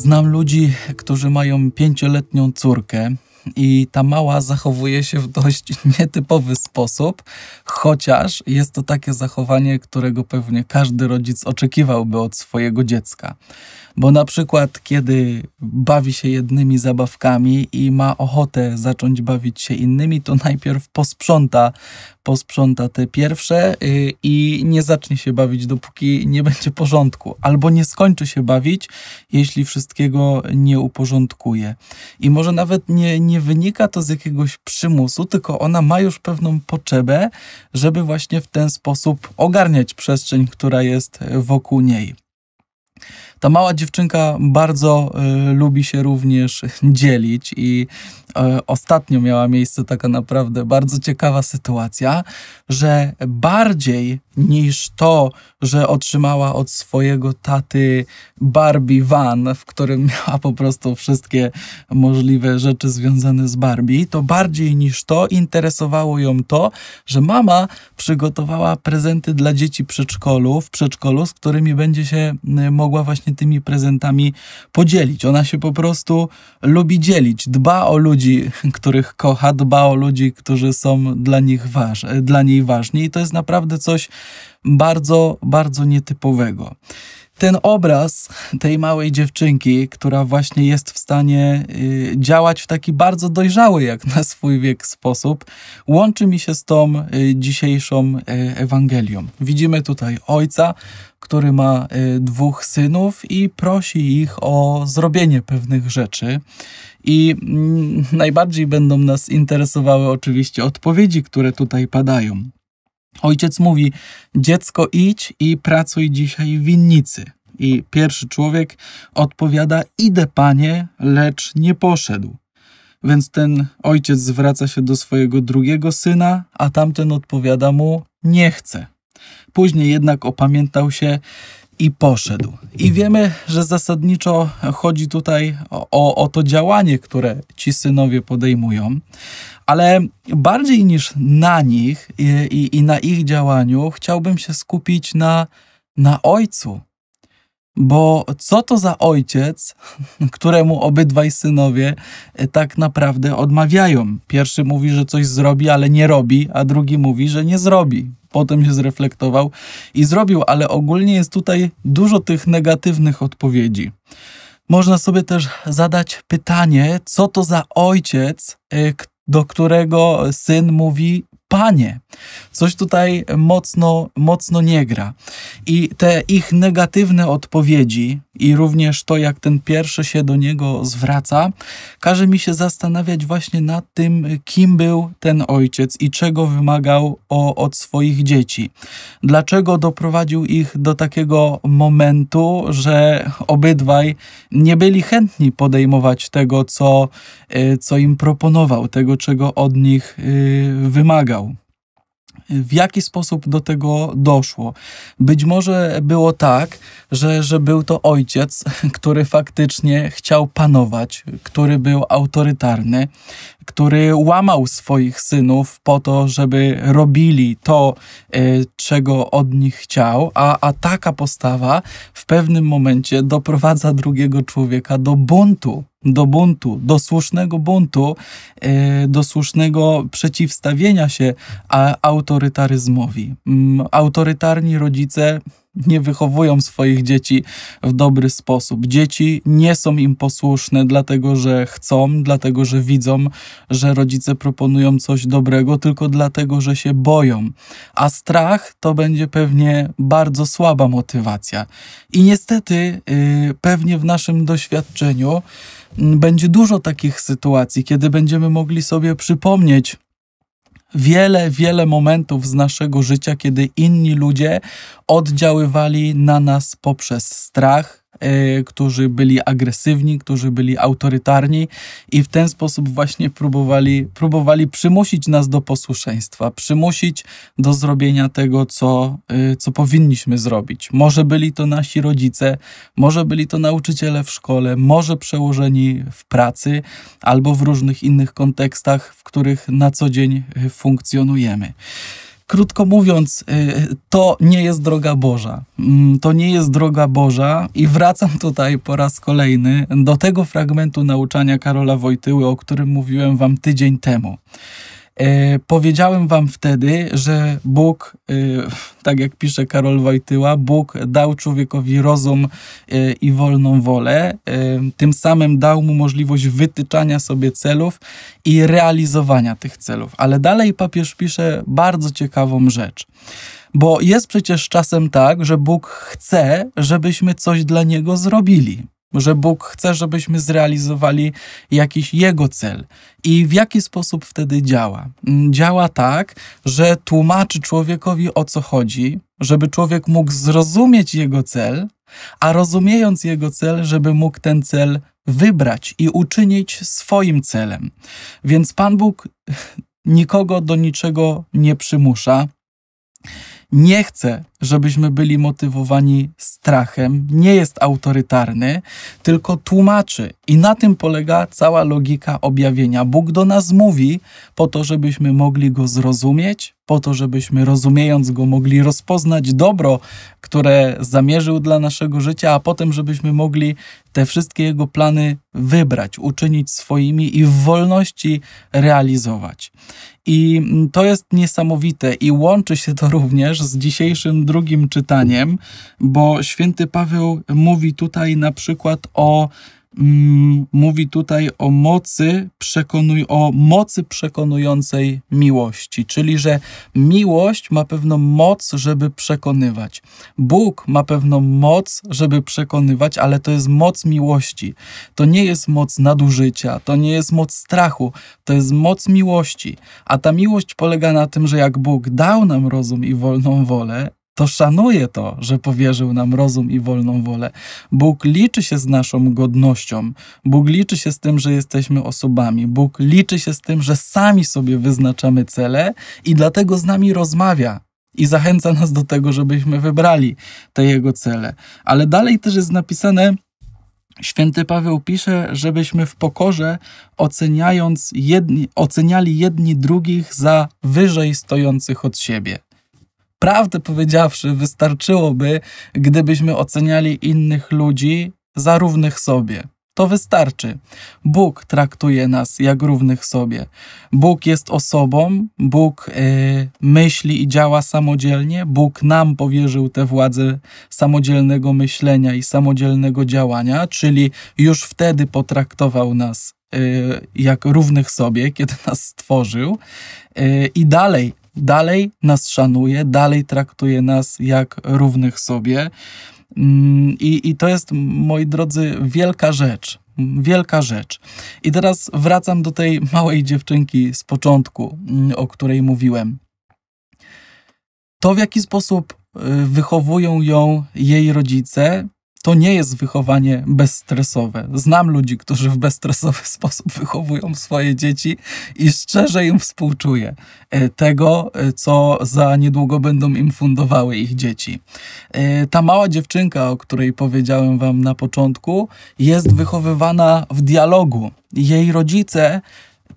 Znam ludzi, którzy mają pięcioletnią córkę, i ta mała zachowuje się w dość nietypowy sposób, chociaż jest to takie zachowanie, którego pewnie każdy rodzic oczekiwałby od swojego dziecka. Bo na przykład, kiedy bawi się jednymi zabawkami i ma ochotę zacząć bawić się innymi, to najpierw posprząta, posprząta te pierwsze y, i nie zacznie się bawić, dopóki nie będzie porządku, albo nie skończy się bawić, jeśli wszystkiego nie uporządkuje. I może nawet nie, nie nie wynika to z jakiegoś przymusu, tylko ona ma już pewną potrzebę, żeby właśnie w ten sposób ogarniać przestrzeń, która jest e, wokół niej. Ta mała dziewczynka bardzo y, lubi się również dzielić i y, ostatnio miała miejsce taka naprawdę bardzo ciekawa sytuacja, że bardziej niż to, że otrzymała od swojego taty Barbie van, w którym miała po prostu wszystkie możliwe rzeczy związane z Barbie, to bardziej niż to interesowało ją to, że mama przygotowała prezenty dla dzieci przedszkolu, w przedszkolu, z którymi będzie się y, mogła właśnie tymi prezentami podzielić. Ona się po prostu lubi dzielić, dba o ludzi, których kocha, dba o ludzi, którzy są dla nich waż, dla niej ważni i to jest naprawdę coś bardzo, bardzo nietypowego. Ten obraz tej małej dziewczynki, która właśnie jest w stanie y, działać w taki bardzo dojrzały, jak na swój wiek, sposób, łączy mi się z tą y, dzisiejszą y, Ewangelią. Widzimy tutaj ojca, który ma dwóch synów i prosi ich o zrobienie pewnych rzeczy. I mm, najbardziej będą nas interesowały oczywiście odpowiedzi, które tutaj padają. Ojciec mówi: Dziecko, idź i pracuj dzisiaj w winnicy. I pierwszy człowiek odpowiada: Idę, panie, lecz nie poszedł. Więc ten ojciec zwraca się do swojego drugiego syna, a tamten odpowiada mu: Nie chcę. Później jednak opamiętał się i poszedł. I wiemy, że zasadniczo chodzi tutaj o, o to działanie, które ci synowie podejmują, ale bardziej niż na nich i, i, i, na ich działaniu, chciałbym się skupić na, na ojcu. Bo co to za ojciec, któremu obydwaj synowie e, tak naprawdę odmawiają? Pierwszy mówi, że coś zrobi, ale nie robi, a drugi mówi, że nie zrobi. Potem się zreflektował i zrobił, ale ogólnie jest tutaj dużo tych negatywnych odpowiedzi. Można sobie też zadać pytanie, co to za ojciec, e, do którego syn mówi: Panie. Coś tutaj mocno, mocno nie gra. I te ich negatywne odpowiedzi, i również to, jak ten pierwszy się do niego zwraca, każe mi się zastanawiać właśnie nad tym, kim był ten ojciec i czego wymagał o, od swoich dzieci. Dlaczego doprowadził ich do takiego momentu, że obydwaj nie byli chętni podejmować tego, co, e, co im proponował, tego, czego od nich e, wymagał w jaki sposób do tego doszło. Być może było tak, że, że był to ojciec, który faktycznie chciał panować, który był autorytarny który łamał swoich synów po to, żeby robili to, e, czego od nich chciał, a, a taka postawa w pewnym momencie doprowadza drugiego człowieka do buntu do buntu, do słusznego buntu, e, do słusznego przeciwstawienia się autorytaryzmowi. Mm, autorytarni rodzice nie wychowują swoich dzieci w dobry sposób. Dzieci nie są im posłuszne, dlatego że chcą, dlatego że widzą, że rodzice proponują coś dobrego, tylko dlatego, że się boją. A strach to będzie pewnie bardzo słaba motywacja. I niestety, yy, pewnie w naszym doświadczeniu mm, będzie dużo takich sytuacji, kiedy będziemy mogli sobie przypomnieć, wiele, wiele momentów z naszego życia, kiedy inni ludzie oddziaływali na nas poprzez strach, Y, którzy byli agresywni, którzy byli autorytarni i w ten sposób właśnie próbowali, próbowali przymusić nas do posłuszeństwa, przymusić do zrobienia tego, co, y, co powinniśmy zrobić. Może byli to nasi rodzice, może byli to nauczyciele w szkole, może przełożeni w pracy albo w różnych innych kontekstach, w których na co dzień y, funkcjonujemy krótko mówiąc, y, to nie jest droga Boża. Mm, to nie jest droga Boża i wracam tutaj po raz kolejny do tego fragmentu nauczania Karola Wojtyły, o którym mówiłem wam tydzień temu. E, powiedziałem wam wtedy, że Bóg, e, tak jak pisze Karol Wojtyła, Bóg dał człowiekowi rozum e, i wolną wolę, e, tym samym dał mu możliwość wytyczania sobie celów i realizowania tych celów. Ale dalej papież pisze bardzo ciekawą rzecz. Bo jest przecież czasem tak, że Bóg chce, żebyśmy coś dla niego zrobili że Bóg chce, żebyśmy zrealizowali jakiś Jego cel. I w jaki sposób wtedy działa? Mm, działa tak, że tłumaczy człowiekowi o co chodzi, żeby człowiek mógł zrozumieć Jego cel, a rozumiejąc Jego cel, żeby mógł ten cel wybrać i uczynić swoim celem. Więc Pan Bóg nikogo do niczego nie przymusza nie chce, żebyśmy byli motywowani strachem, nie jest autorytarny, tylko tłumaczy. I na tym polega cała logika objawienia. Bóg do nas mówi po to, żebyśmy mogli go zrozumieć, po to, żebyśmy rozumiejąc go mogli rozpoznać dobro, które zamierzył dla naszego życia, a potem, żebyśmy mogli te wszystkie jego plany wybrać, uczynić swoimi i w wolności realizować. I mm, to jest niesamowite i łączy się to również z dzisiejszym drugim czytaniem, bo święty Paweł mówi tutaj na przykład o mm, mówi tutaj o mocy, przekonuj, o mocy przekonującej miłości, czyli że miłość ma pewną moc, żeby przekonywać. Bóg ma pewną moc, żeby przekonywać, ale to jest moc miłości. To nie jest moc nadużycia, to nie jest moc strachu, to jest moc miłości. A ta miłość polega na tym, że jak Bóg dał nam rozum i wolną wolę, to szanuje to, że powierzył nam rozum i wolną wolę. Bóg liczy się z naszą godnością. Bóg liczy się z tym, że jesteśmy osobami. Bóg liczy się z tym, że sami sobie wyznaczamy cele i dlatego z nami rozmawia. I zachęca nas do tego, żebyśmy wybrali te jego cele. Ale dalej też jest napisane, Święty Paweł pisze, żebyśmy w pokorze oceniając jedni, oceniali jedni drugich za wyżej stojących od siebie prawdę powiedziawszy, wystarczyłoby, gdybyśmy oceniali innych ludzi za równych sobie. To wystarczy. Bóg traktuje nas jak równych sobie. Bóg jest osobą, Bóg y, myśli i działa samodzielnie, Bóg nam powierzył tę władzę samodzielnego myślenia i samodzielnego działania, czyli już wtedy potraktował nas y, jak równych sobie, kiedy nas stworzył, y, i dalej dalej nas szanuje, dalej traktuje nas jak równych sobie. Mm, I, I to jest, moi drodzy, wielka rzecz. Wielka rzecz. I teraz wracam do tej małej dziewczynki z początku, mm, o której mówiłem. To, w jaki sposób y, wychowują ją jej rodzice, to nie jest wychowanie bezstresowe. Znam ludzi, którzy w bezstresowy sposób wychowują swoje dzieci i szczerze im współczuję e, tego, e, co za niedługo będą im fundowały ich dzieci. E, ta mała dziewczynka, o której powiedziałem Wam na początku, jest wychowywana w dialogu. Jej rodzice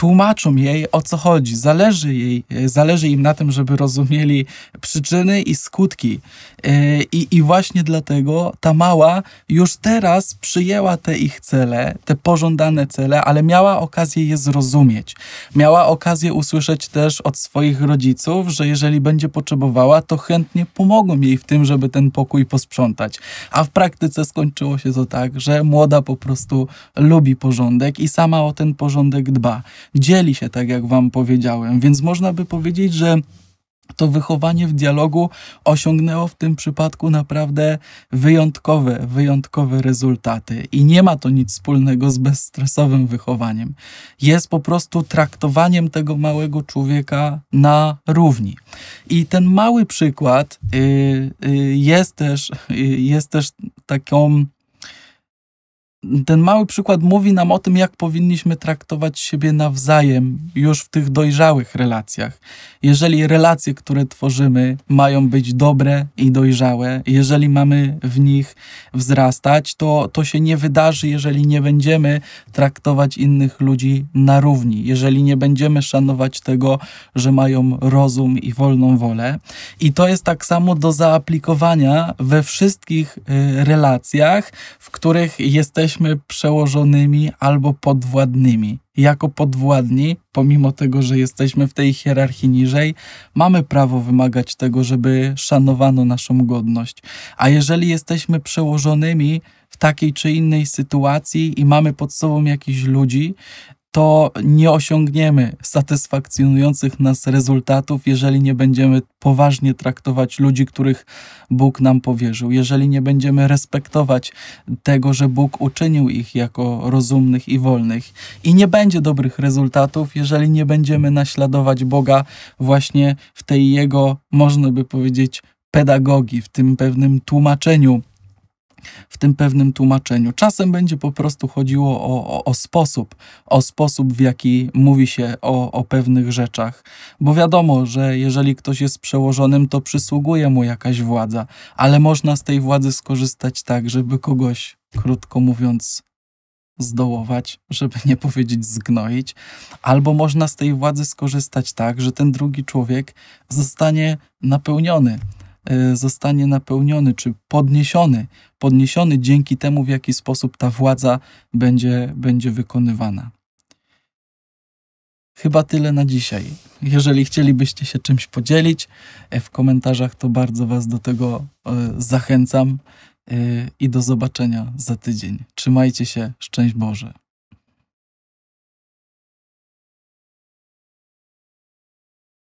tłumaczą jej o co chodzi. Zależy, jej, e, zależy im na tym, żeby rozumieli przyczyny i skutki. E, I, I właśnie dlatego ta mała już teraz przyjęła te ich cele, te pożądane cele, ale miała okazję je zrozumieć. Miała okazję usłyszeć też od swoich rodziców, że jeżeli będzie potrzebowała, to chętnie pomogą jej w tym, żeby ten pokój posprzątać. A w praktyce skończyło się to tak, że młoda po prostu lubi porządek i sama o ten porządek dba dzieli się, tak jak wam powiedziałem. Więc można by powiedzieć, że to wychowanie w dialogu osiągnęło w tym przypadku naprawdę wyjątkowe, wyjątkowe rezultaty. I nie ma to nic wspólnego z bezstresowym wychowaniem. Jest po prostu traktowaniem tego małego człowieka na równi. I ten mały przykład y, y, jest też, y, jest też taką ten mały przykład mówi nam o tym, jak powinniśmy traktować siebie nawzajem już w tych dojrzałych relacjach. Jeżeli relacje, które tworzymy, mają być dobre i dojrzałe, jeżeli mamy w nich wzrastać, to to się nie wydarzy, jeżeli nie będziemy traktować innych ludzi na równi, jeżeli nie będziemy szanować tego, że mają rozum i wolną wolę. I to jest tak samo do zaaplikowania we wszystkich y, relacjach, w których jesteśmy jesteśmy przełożonymi albo podwładnymi. Jako podwładni, pomimo tego, że jesteśmy w tej hierarchii niżej, mamy prawo wymagać tego, żeby szanowano naszą godność. A jeżeli jesteśmy przełożonymi w takiej czy innej sytuacji i mamy pod sobą jakichś ludzi, to nie osiągniemy satysfakcjonujących nas rezultatów, jeżeli nie będziemy poważnie traktować ludzi, których Bóg nam powierzył, jeżeli nie będziemy respektować tego, że Bóg uczynił ich jako rozumnych i wolnych. I nie będzie dobrych rezultatów, jeżeli nie będziemy naśladować Boga właśnie w tej Jego, można by powiedzieć, pedagogii, w tym pewnym tłumaczeniu w tym pewnym tłumaczeniu. Czasem będzie po prostu chodziło o, o, o sposób, o sposób, w jaki mówi się o, o pewnych rzeczach, bo wiadomo, że jeżeli ktoś jest przełożonym, to przysługuje mu jakaś władza, ale można z tej władzy skorzystać tak, żeby kogoś, krótko mówiąc, zdołować, żeby nie powiedzieć zgnoić, albo można z tej władzy skorzystać tak, że ten drugi człowiek zostanie napełniony E, zostanie napełniony czy podniesiony, podniesiony dzięki temu, w jaki sposób ta władza będzie, będzie wykonywana. Chyba tyle na dzisiaj. Jeżeli chcielibyście się czymś podzielić e, w komentarzach, to bardzo Was do tego e, zachęcam i do zobaczenia za tydzień. Trzymajcie się, szczęść Boże.